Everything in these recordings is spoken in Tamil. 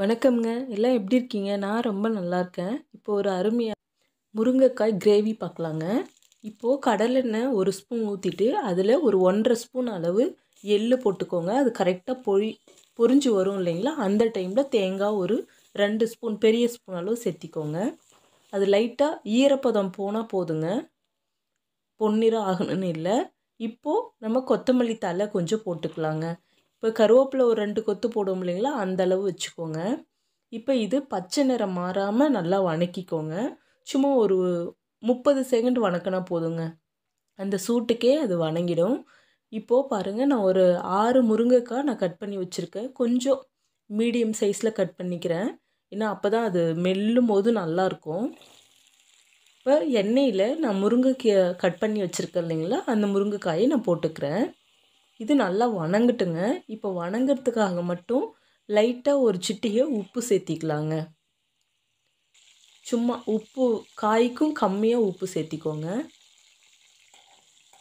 வணக்கம்ங்க எல்லாம் எப்படி இருக்கீங்க நான் ரொம்ப நல்லா இருக்கேன் இப்போ ஒரு அருமையாக முருங்கைக்காய் கிரேவி பார்க்கலாங்க இப்போது கடலெண்ணெய் ஒரு ஸ்பூன் ஊற்றிட்டு அதில் ஒரு ஒன்றரை ஸ்பூன் அளவு எள்ளு போட்டுக்கோங்க அது கரெக்டாக பொழி பொறிஞ்சு வரும் இல்லைங்களா அந்த டைமில் தேங்காய் ஒரு ரெண்டு ஸ்பூன் பெரிய ஸ்பூன் அளவு சேர்த்திக்கோங்க அது லைட்டாக ஈரப்பதம் போனால் போதுங்க பொன்னிறம் ஆகணும்னு இல்லை இப்போது நம்ம கொத்தமல்லி தலை கொஞ்சம் போட்டுக்கலாங்க இப்போ கருவேப்பிலை ஒரு ரெண்டு கொத்து போடுவோம் இல்லைங்களா அந்தளவு வச்சுக்கோங்க இப்போ இது பச்சை நிறம் மாறாமல் நல்லா வணக்கிக்கோங்க சும்மா ஒரு முப்பது செகண்ட் வணக்கினா போதுங்க அந்த சூட்டுக்கே அது வணங்கிடும் இப்போது பாருங்கள் நான் ஒரு ஆறு முருங்கைக்காய் நான் கட் பண்ணி வச்சுருக்கேன் கொஞ்சம் மீடியம் சைஸில் கட் பண்ணிக்கிறேன் ஏன்னா அப்போ தான் அது மெல்லும் போது நல்லாயிருக்கும் இப்போ எண்ணெயில் நான் முருங்கைக்காய் கட் பண்ணி வச்சுருக்கேன் இல்லைங்களா அந்த முருங்கைக்காயை நான் போட்டுக்கிறேன் இது நல்லா வணங்கட்டுங்க இப்போ வணங்கிறதுக்காக மட்டும் லைட்டாக ஒரு சிட்டியை உப்பு சேர்த்திக்கலாங்க சும்மா உப்பு காய்க்கும் கம்மியாக உப்பு சேர்த்திக்கோங்க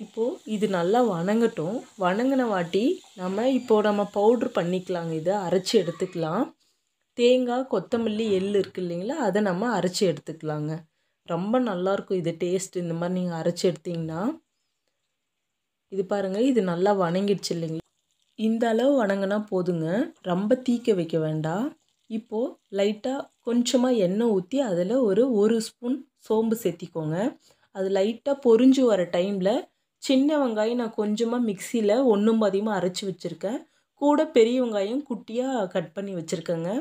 இப்போது இது நல்லா வணங்கட்டும் வணங்கின வாட்டி நம்ம இப்போது நம்ம பவுட்ரு பண்ணிக்கலாங்க இதை அரைச்சி எடுத்துக்கலாம் தேங்காய் கொத்தமல்லி எள் இருக்குது இல்லைங்களா அதை நம்ம அரைச்சி எடுத்துக்கலாங்க ரொம்ப நல்லாயிருக்கும் இது டேஸ்ட் இந்த மாதிரி நீங்கள் அரைச்சி எடுத்திங்கன்னா இது பாருங்கள் இது நல்லா வணங்கிடுச்சு இல்லைங்களா இந்த அளவு வணங்கினா போதுங்க ரொம்ப தீக்க வைக்க வேண்டாம் இப்போது லைட்டாக கொஞ்சமாக எண்ணெய் ஊற்றி அதில் ஒரு ஒரு ஸ்பூன் சோம்பு சேர்த்திக்கோங்க அது லைட்டாக பொறிஞ்சு வர டைமில் சின்ன வெங்காயம் நான் கொஞ்சமாக மிக்சியில் ஒன்றும் அதிகமாக அரைச்சி வச்சுருக்கேன் கூட பெரிய வெங்காயம் குட்டியாக கட் பண்ணி வச்சுருக்கேங்க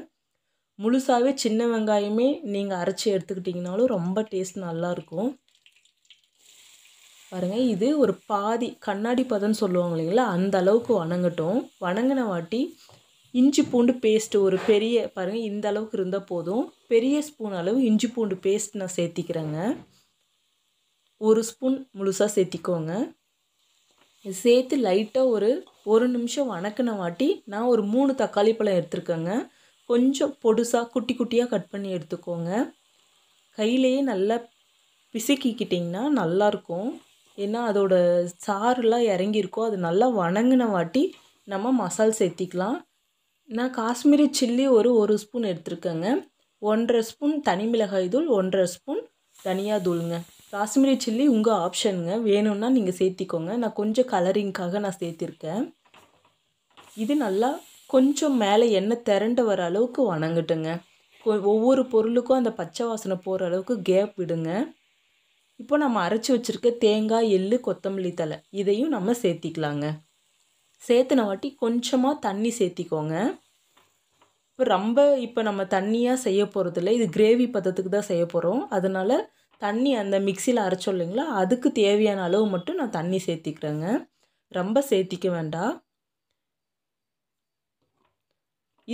முழுசாகவே சின்ன வெங்காயமே நீங்கள் அரைச்சி எடுத்துக்கிட்டிங்கனாலும் ரொம்ப டேஸ்ட் நல்லாயிருக்கும் பாருங்கள் இது ஒரு பாதி கண்ணாடி பதம் சொல்லுவாங்க இல்லைங்களா அந்த அளவுக்கு வணங்கட்டும் வணங்கின வாட்டி இஞ்சி பூண்டு பேஸ்ட்டு ஒரு பெரிய பாருங்கள் இந்த அளவுக்கு இருந்தால் போதும் பெரிய ஸ்பூன் அளவு இஞ்சி பூண்டு பேஸ்ட் நான் சேர்த்திக்கிறேங்க ஒரு ஸ்பூன் முழுசாக சேர்த்திக்கோங்க சேர்த்து லைட்டாக ஒரு ஒரு நிமிஷம் வணக்கின வாட்டி நான் ஒரு மூணு தக்காளி பழம் எடுத்துருக்கேங்க கொஞ்சம் பொடுசாக குட்டி குட்டியாக கட் பண்ணி எடுத்துக்கோங்க கையிலேயே நல்லா பிசுக்கிக்கிட்டிங்கன்னா நல்லாயிருக்கும் ஏன்னா அதோட சாறுலாம் இறங்கியிருக்கோ அது நல்லா வணங்கின வாட்டி நம்ம மசால் சேர்த்திக்கலாம் நான் காஷ்மீரி சில்லி ஒரு ஒரு ஸ்பூன் எடுத்துருக்கேங்க ஒன்றரை ஸ்பூன் தனி மிளகாய் தூள் ஒன்றரை ஸ்பூன் தனியாக தூளுங்க காஷ்மீரி சில்லி உங்கள் ஆப்ஷனுங்க வேணும்னா நீங்கள் சேர்த்திக்கோங்க நான் கொஞ்சம் கலரிங்க்காக நான் சேர்த்திருக்கேன் இது நல்லா கொஞ்சம் மேலே எண்ணெய் திரண்டு வர அளவுக்கு வணங்கட்டுங்க ஒவ்வொரு பொருளுக்கும் அந்த பச்சை வாசனை போகிற அளவுக்கு கேப் விடுங்க இப்போ நம்ம அரைச்சி வச்சுருக்க தேங்காய் எள்ளு கொத்தமல்லி தலை இதையும் நம்ம சேர்த்திக்கலாங்க சேர்த்துன வாட்டி கொஞ்சமாக தண்ணி சேர்த்திக்கோங்க இப்போ ரொம்ப இப்போ நம்ம தண்ணியாக செய்ய போகிறதில்ல இது கிரேவி பதத்துக்கு தான் செய்ய போகிறோம் அதனால் தண்ணி அந்த மிக்சியில் அரைச்சோம் இல்லைங்களா அதுக்கு தேவையான அளவு மட்டும் நான் தண்ணி சேர்த்திக்கிறேங்க ரொம்ப சேர்த்திக்க வேண்டாம்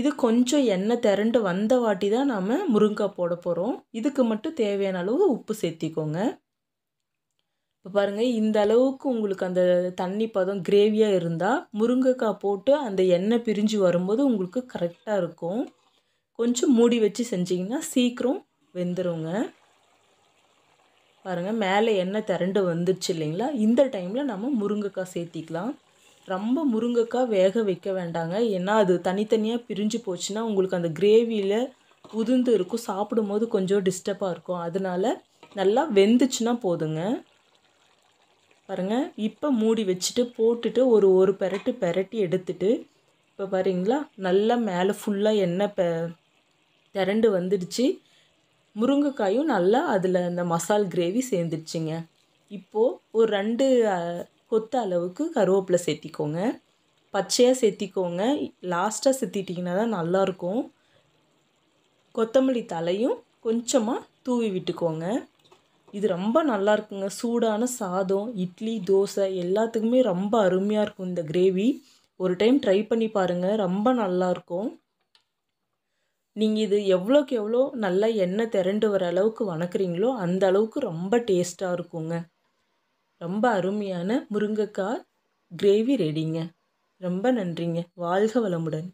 இது கொஞ்சம் எண்ணெய் திரண்டு வந்த வாட்டி தான் நாம் முருங்கை போட போகிறோம் இதுக்கு மட்டும் தேவையான அளவு உப்பு சேர்த்திக்கோங்க இப்போ பாருங்கள் இந்த அளவுக்கு உங்களுக்கு அந்த தண்ணி பதம் கிரேவியாக இருந்தால் முருங்கைக்காய் போட்டு அந்த எண்ணெய் பிரிஞ்சு வரும்போது உங்களுக்கு கரெக்டாக இருக்கும் கொஞ்சம் மூடி வச்சு செஞ்சிங்கன்னா சீக்கிரம் வெந்துடுங்க பாருங்கள் மேலே எண்ணெய் திரண்டு வந்துடுச்சு இல்லைங்களா இந்த டைமில் நம்ம முருங்கைக்காய் சேர்த்திக்கலாம் ரொம்ப முருங்கைக்காய் வேக வைக்க வேண்டாங்க ஏன்னா அது தனித்தனியாக பிரிஞ்சு போச்சுன்னா உங்களுக்கு அந்த கிரேவியில் உதிர்ந்து இருக்கும் சாப்பிடும்போது கொஞ்சம் டிஸ்டர்பாக இருக்கும் அதனால் நல்லா வெந்துச்சுன்னா போதுங்க பாருங்கள் இப்போ மூடி வச்சுட்டு போட்டுட்டு ஒரு ஒரு பெரட்டு பெரட்டி எடுத்துட்டு இப்போ பாருங்களா நல்லா மேலே ஃபுல்லாக எண்ணெய் ப திரண்டு வந்துடுச்சு முருங்கைக்காயும் நல்லா அதில் அந்த மசால் கிரேவி சேர்ந்துடுச்சிங்க இப்போது ஒரு ரெண்டு கொத்து அளவுக்கு கருவேப்பிலை சேர்த்திக்கோங்க பச்சையாக சேர்த்திக்கோங்க லாஸ்ட்டாக சேர்த்திட்டிங்கன்னா தான் நல்லாயிருக்கும் கொத்தமல்லி தலையும் கொஞ்சமாக தூவி விட்டுக்கோங்க இது ரொம்ப நல்லா இருக்குங்க சூடான சாதம் இட்லி தோசை எல்லாத்துக்குமே ரொம்ப அருமையாக இருக்கும் இந்த கிரேவி ஒரு டைம் ட்ரை பண்ணி பாருங்கள் ரொம்ப நல்லாயிருக்கும் நீங்கள் இது எவ்வளோக்கு எவ்வளோ நல்லா எண்ணெய் திரண்டு வர அளவுக்கு வணக்குறீங்களோ அந்த அளவுக்கு ரொம்ப டேஸ்ட்டாக இருக்குங்க ரொம்ப அருமையான முருங்கைக்காய் கிரேவி ரெடிங்க ரொம்ப நன்றிங்க வாழ்க வளமுடன்